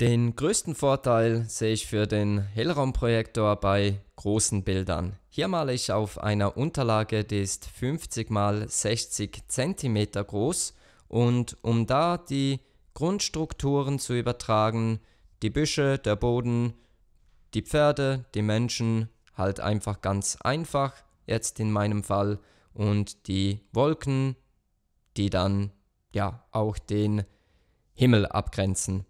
Den größten Vorteil sehe ich für den Hellraumprojektor bei großen Bildern. Hier male ich auf einer Unterlage, die ist 50 x 60 cm groß und um da die Grundstrukturen zu übertragen, die Büsche, der Boden, die Pferde, die Menschen, halt einfach ganz einfach, jetzt in meinem Fall, und die Wolken, die dann ja auch den Himmel abgrenzen.